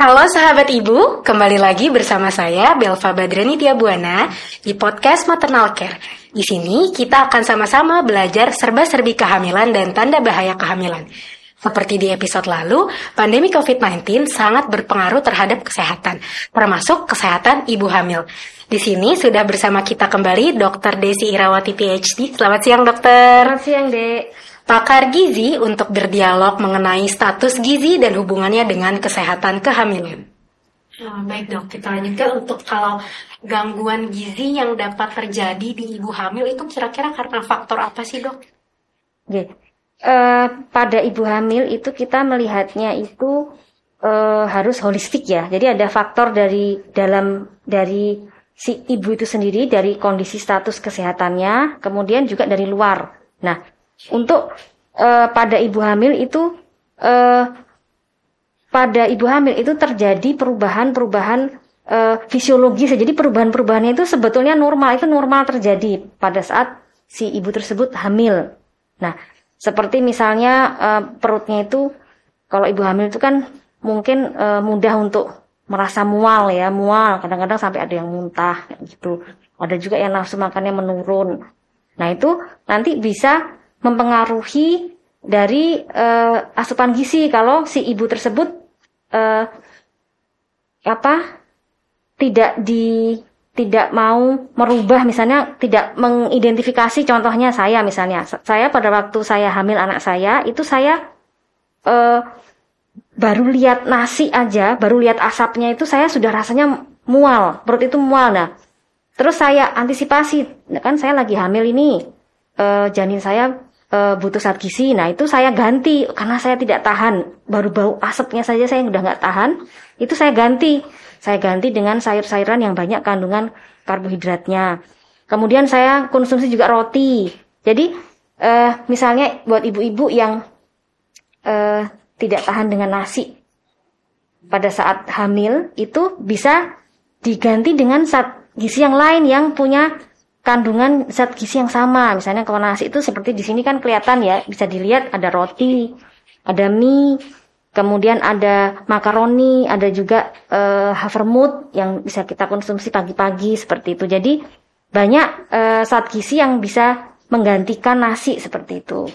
Halo sahabat ibu, kembali lagi bersama saya Belva Badrani Tiabuana di podcast Maternal Care. Di sini kita akan sama-sama belajar serba-serbi kehamilan dan tanda bahaya kehamilan. Seperti di episode lalu, pandemi COVID-19 sangat berpengaruh terhadap kesehatan, termasuk kesehatan ibu hamil. Di sini sudah bersama kita kembali Dr. Desi Irawati PhD. Selamat siang, Dokter. Selamat siang, Dek. Pakar gizi untuk berdialog mengenai status gizi dan hubungannya dengan kesehatan kehamilan. Nah, baik dok, kita lanjutkan untuk kalau gangguan gizi yang dapat terjadi di ibu hamil itu kira-kira karena faktor apa sih dok? Oke. Uh, pada ibu hamil itu kita melihatnya itu uh, harus holistik ya. Jadi ada faktor dari dalam dari si ibu itu sendiri, dari kondisi status kesehatannya, kemudian juga dari luar. Nah, untuk uh, pada ibu hamil itu uh, pada ibu hamil itu terjadi perubahan-perubahan uh, eh, fisiologis. Jadi perubahan-perubahannya itu sebetulnya normal, itu normal terjadi pada saat si ibu tersebut hamil. Nah, seperti misalnya uh, perutnya itu kalau ibu hamil itu kan mungkin uh, mudah untuk merasa mual ya, mual. Kadang-kadang sampai ada yang muntah gitu. Ada juga yang nafsu makannya menurun. Nah, itu nanti bisa mempengaruhi dari uh, asupan gizi kalau si ibu tersebut uh, apa tidak di tidak mau merubah misalnya tidak mengidentifikasi contohnya saya misalnya saya pada waktu saya hamil anak saya itu saya uh, baru lihat nasi aja baru lihat asapnya itu saya sudah rasanya mual perut itu mual nah terus saya antisipasi nah, kan saya lagi hamil ini uh, janin saya Eh, butuh saat gizi. Nah itu saya ganti karena saya tidak tahan. Baru bau asapnya saja saya sudah nggak tahan. Itu saya ganti. Saya ganti dengan sayur-sayuran yang banyak kandungan karbohidratnya. Kemudian saya konsumsi juga roti. Jadi uh, misalnya buat ibu-ibu yang uh, tidak tahan dengan nasi pada saat hamil itu bisa diganti dengan saat gizi yang lain yang punya kandungan zat gizi yang sama. Misalnya kalau nasi itu seperti di sini kan kelihatan ya, bisa dilihat ada roti, ada mie, kemudian ada makaroni, ada juga uh, havermut yang bisa kita konsumsi pagi-pagi seperti itu. Jadi banyak uh, zat gizi yang bisa menggantikan nasi seperti itu.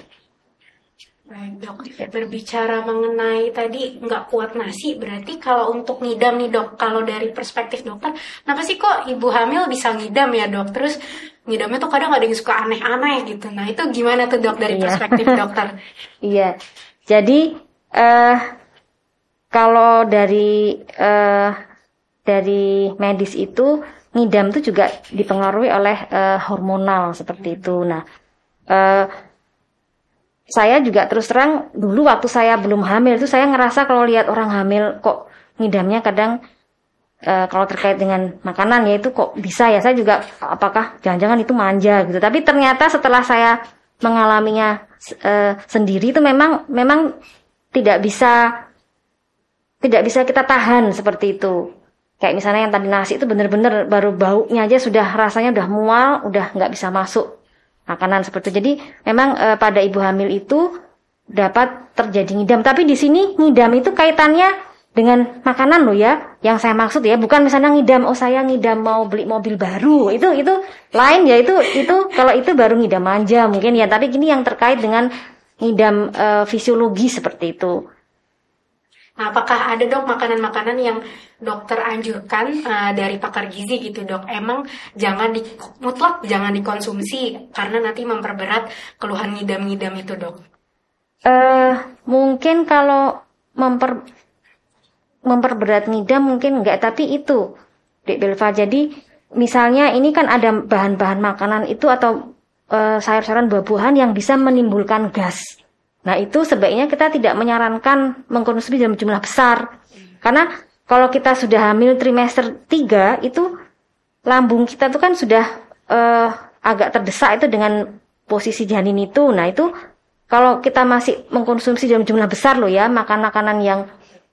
Baik dok, berbicara mengenai tadi nggak kuat nasi, berarti kalau untuk ngidam nih dok, kalau dari perspektif dokter, kenapa sih kok ibu hamil bisa ngidam ya dok? Terus ngidamnya tuh kadang ada yang suka aneh-aneh gitu. Nah itu gimana tuh dok dari iya. perspektif dokter? Iya, jadi uh, kalau dari uh, dari medis itu ngidam tuh juga dipengaruhi oleh uh, hormonal seperti itu. Nah uh, saya juga terus terang dulu waktu saya belum hamil itu saya ngerasa kalau lihat orang hamil kok ngidamnya kadang e, kalau terkait dengan makanan ya itu kok bisa ya saya juga apakah jangan-jangan itu manja gitu tapi ternyata setelah saya mengalaminya e, sendiri itu memang memang tidak bisa tidak bisa kita tahan seperti itu kayak misalnya yang tadi nasi itu bener-bener baru baunya aja sudah rasanya udah mual udah nggak bisa masuk makanan seperti itu. Jadi memang e, pada ibu hamil itu dapat terjadi ngidam. Tapi di sini ngidam itu kaitannya dengan makanan loh ya. Yang saya maksud ya, bukan misalnya ngidam oh saya ngidam mau beli mobil baru. Itu itu lain ya itu itu kalau itu baru ngidam manja mungkin ya. Tapi gini yang terkait dengan ngidam e, fisiologi seperti itu. Nah, apakah ada dok makanan-makanan yang dokter anjurkan uh, dari pakar gizi gitu dok? Emang jangan di, mutlak jangan dikonsumsi karena nanti memperberat keluhan ngidam-ngidam itu dok. Uh, mungkin kalau memper memperberat ngidam mungkin enggak tapi itu Dek Belva jadi misalnya ini kan ada bahan-bahan makanan itu atau uh, sayur-sayuran buah-buahan yang bisa menimbulkan gas Nah, itu sebaiknya kita tidak menyarankan mengkonsumsi dalam jumlah besar. Karena kalau kita sudah hamil trimester 3 itu lambung kita tuh kan sudah uh, agak terdesak itu dengan posisi janin itu. Nah, itu kalau kita masih mengkonsumsi dalam jumlah besar loh ya, makan makanan yang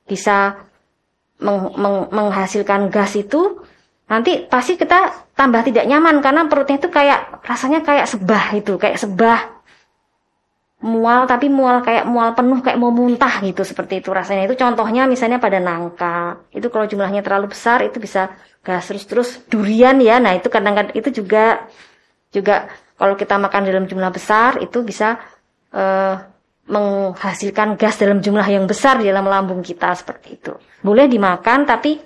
bisa meng meng menghasilkan gas itu nanti pasti kita tambah tidak nyaman karena perutnya itu kayak rasanya kayak sebah itu, kayak sebah mual tapi mual kayak mual penuh kayak mau muntah gitu seperti itu rasanya itu contohnya misalnya pada nangka itu kalau jumlahnya terlalu besar itu bisa gas terus terus durian ya nah itu kadang-kadang itu juga juga kalau kita makan dalam jumlah besar itu bisa uh, menghasilkan gas dalam jumlah yang besar di dalam lambung kita seperti itu boleh dimakan tapi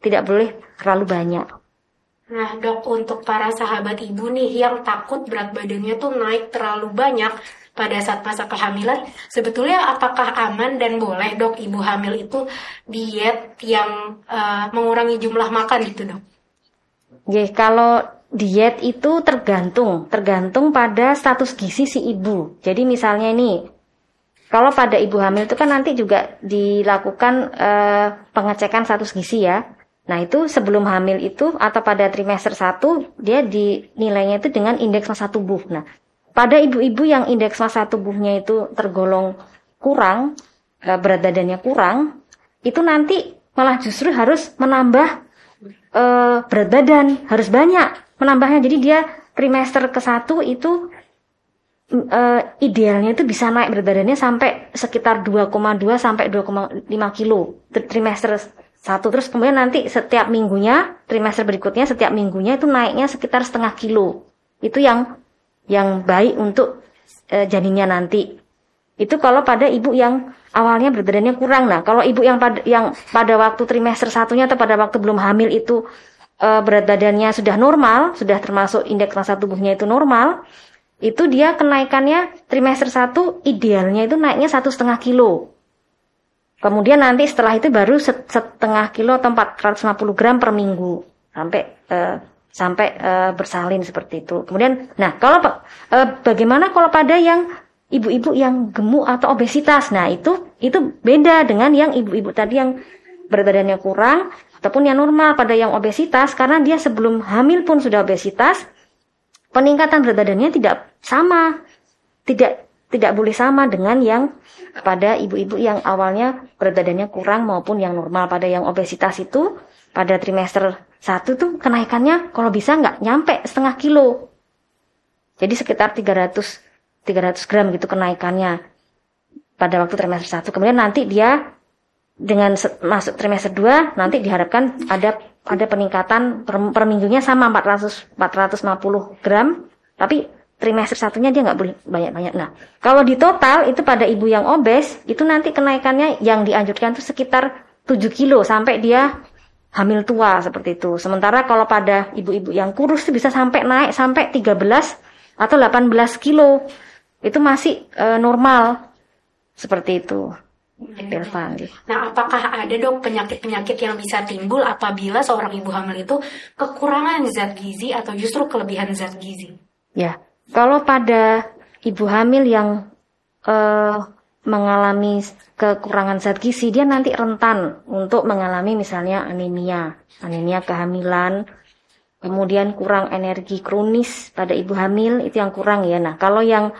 tidak boleh terlalu banyak Nah dok, untuk para sahabat ibu nih yang takut berat badannya tuh naik terlalu banyak pada saat masa kehamilan sebetulnya apakah aman dan boleh dok ibu hamil itu diet yang uh, mengurangi jumlah makan gitu dok? Ya kalau diet itu tergantung, tergantung pada status gizi si ibu. Jadi misalnya ini kalau pada ibu hamil itu kan nanti juga dilakukan uh, pengecekan status gizi ya. Nah itu sebelum hamil itu atau pada trimester 1 dia dinilainya itu dengan indeks masa tubuh. Nah pada ibu-ibu yang indeks massa tubuhnya itu tergolong kurang, eh, berat badannya kurang, itu nanti malah justru harus menambah uh, berat badan, harus banyak menambahnya. Jadi dia trimester ke satu itu uh, idealnya itu bisa naik berat badannya sampai sekitar 2,2 sampai 2,5 kilo trimester satu terus kemudian nanti setiap minggunya trimester berikutnya setiap minggunya itu naiknya sekitar setengah kilo itu yang yang baik untuk e, janinnya nanti. Itu kalau pada ibu yang awalnya berat badannya kurang. Nah, kalau ibu yang pada yang pada waktu trimester satunya atau pada waktu belum hamil itu e, berat badannya sudah normal, sudah termasuk indeks massa tubuhnya itu normal, itu dia kenaikannya trimester satu idealnya itu naiknya satu setengah kilo. Kemudian nanti setelah itu baru setengah kilo atau 450 gram per minggu sampai e, sampai uh, bersalin seperti itu. Kemudian, nah kalau uh, eh, bagaimana kalau pada yang ibu-ibu yang gemuk atau obesitas, nah itu itu beda dengan yang ibu-ibu tadi yang berat badannya kurang ataupun yang normal pada yang obesitas karena dia sebelum hamil pun sudah obesitas peningkatan berat badannya tidak sama tidak tidak boleh sama dengan yang pada ibu-ibu yang awalnya berat badannya kurang maupun yang normal pada yang obesitas itu pada trimester satu tuh kenaikannya kalau bisa nggak nyampe setengah kilo. Jadi sekitar 300 300 gram gitu kenaikannya pada waktu trimester satu. Kemudian nanti dia dengan masuk trimester 2 nanti diharapkan ada ada peningkatan per, per minggunya sama 400 450 gram tapi trimester satunya dia nggak boleh banyak-banyak. Nah, kalau di total itu pada ibu yang obes itu nanti kenaikannya yang dianjurkan itu sekitar 7 kilo sampai dia hamil tua seperti itu. Sementara kalau pada ibu-ibu yang kurus itu bisa sampai naik sampai 13 atau 18 kilo. Itu masih e, normal. Seperti itu. Iya, iya. Nah, apakah ada dok penyakit-penyakit yang bisa timbul apabila seorang ibu hamil itu kekurangan zat gizi atau justru kelebihan zat gizi? Ya, kalau pada ibu hamil yang uh, mengalami kekurangan zat gizi, dia nanti rentan untuk mengalami misalnya anemia, anemia kehamilan, kemudian kurang energi kronis pada ibu hamil itu yang kurang ya. Nah, kalau yang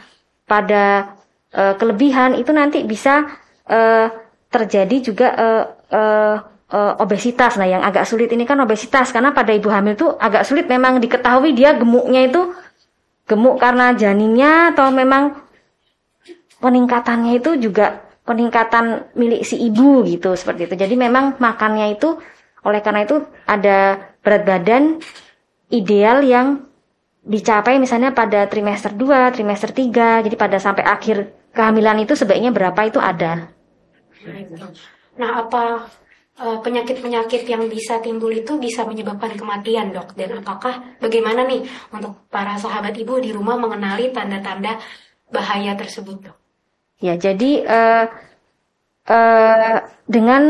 pada uh, kelebihan itu nanti bisa uh, terjadi juga uh, uh, uh, obesitas. Nah, yang agak sulit ini kan obesitas karena pada ibu hamil tuh agak sulit memang diketahui dia gemuknya itu gemuk karena janinnya atau memang peningkatannya itu juga peningkatan milik si ibu gitu seperti itu. Jadi memang makannya itu oleh karena itu ada berat badan ideal yang dicapai misalnya pada trimester 2, trimester 3, jadi pada sampai akhir kehamilan itu sebaiknya berapa itu ada. Nah, apa e, penyakit-penyakit yang bisa timbul itu bisa menyebabkan kematian dok dan apakah bagaimana nih untuk para sahabat ibu di rumah mengenali tanda-tanda bahaya tersebut dok? Ya, jadi uh, uh, dengan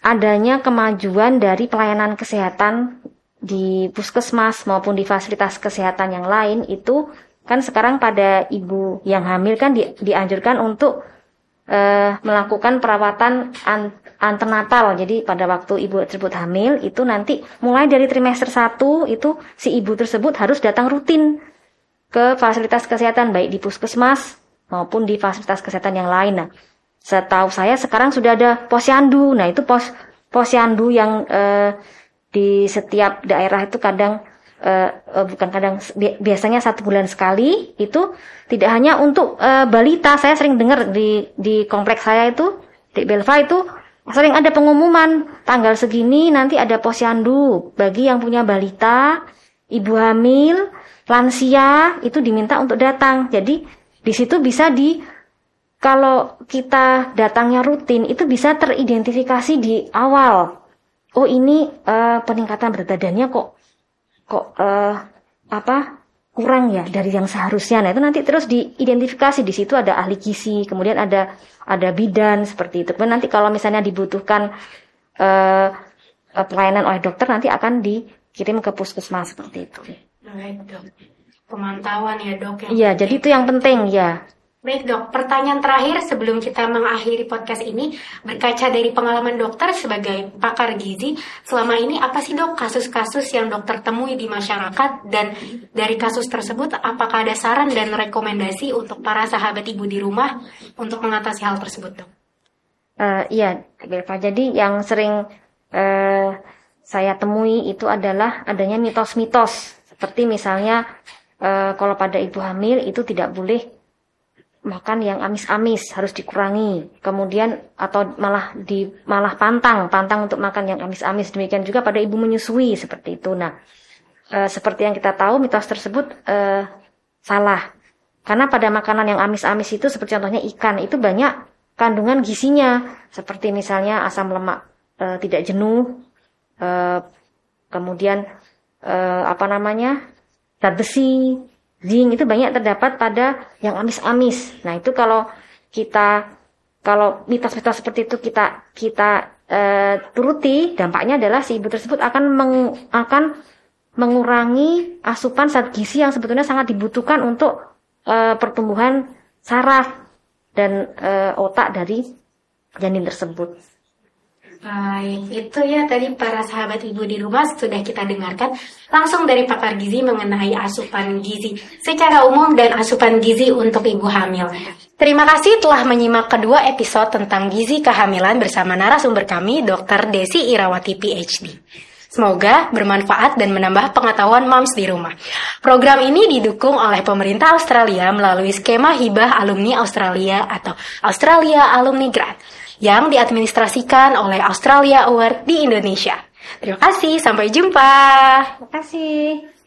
adanya kemajuan dari pelayanan kesehatan di puskesmas maupun di fasilitas kesehatan yang lain itu kan sekarang pada ibu yang hamil kan di, dianjurkan untuk uh, melakukan perawatan an, antenatal. Jadi pada waktu ibu tersebut hamil itu nanti mulai dari trimester 1 itu si ibu tersebut harus datang rutin ke fasilitas kesehatan baik di puskesmas maupun di fasilitas kesehatan yang lain. Nah, setahu saya sekarang sudah ada posyandu. Nah, itu pos posyandu yang eh, di setiap daerah itu kadang eh, eh bukan kadang biasanya satu bulan sekali itu tidak hanya untuk eh, balita. Saya sering dengar di di kompleks saya itu di Belva itu sering ada pengumuman tanggal segini nanti ada posyandu bagi yang punya balita, ibu hamil, lansia itu diminta untuk datang. Jadi di situ bisa di kalau kita datangnya rutin itu bisa teridentifikasi di awal. Oh ini uh, peningkatan berat badannya kok kok uh, apa kurang ya dari yang seharusnya. Nah itu nanti terus diidentifikasi di situ ada ahli gizi, kemudian ada ada bidan seperti itu. Kemudian nanti kalau misalnya dibutuhkan uh, pelayanan oleh dokter nanti akan dikirim ke puskesmas seperti itu. dok pemantauan ya dok. Ya? Iya, jadi itu yang penting ya. Baik dok, pertanyaan terakhir sebelum kita mengakhiri podcast ini berkaca dari pengalaman dokter sebagai pakar gizi selama ini apa sih dok kasus-kasus yang dokter temui di masyarakat dan dari kasus tersebut apakah ada saran dan rekomendasi untuk para sahabat ibu di rumah untuk mengatasi hal tersebut dok? Uh, iya, Belva. Jadi yang sering uh, saya temui itu adalah adanya mitos-mitos seperti misalnya e, kalau pada ibu hamil itu tidak boleh makan yang amis-amis harus dikurangi kemudian atau malah di malah pantang pantang untuk makan yang amis-amis demikian juga pada ibu menyusui seperti itu nah e, seperti yang kita tahu mitos tersebut e, salah karena pada makanan yang amis-amis itu seperti contohnya ikan itu banyak kandungan gizinya seperti misalnya asam lemak e, tidak jenuh e, kemudian e, apa namanya zat besi, zinc itu banyak terdapat pada yang amis-amis. Nah itu kalau kita kalau mitos-mitos seperti itu kita kita e, turuti, dampaknya adalah si ibu tersebut akan meng, akan mengurangi asupan zat gizi yang sebetulnya sangat dibutuhkan untuk e, pertumbuhan saraf dan e, otak dari janin tersebut. Baik, itu ya tadi para sahabat ibu di rumah sudah kita dengarkan langsung dari pakar gizi mengenai asupan gizi secara umum dan asupan gizi untuk ibu hamil. Terima kasih telah menyimak kedua episode tentang gizi kehamilan bersama narasumber kami Dr. Desi Irawati PhD. Semoga bermanfaat dan menambah pengetahuan moms di rumah. Program ini didukung oleh pemerintah Australia melalui skema hibah alumni Australia atau Australia Alumni Grant yang diadministrasikan oleh Australia Award di Indonesia. Terima kasih, sampai jumpa. Terima kasih.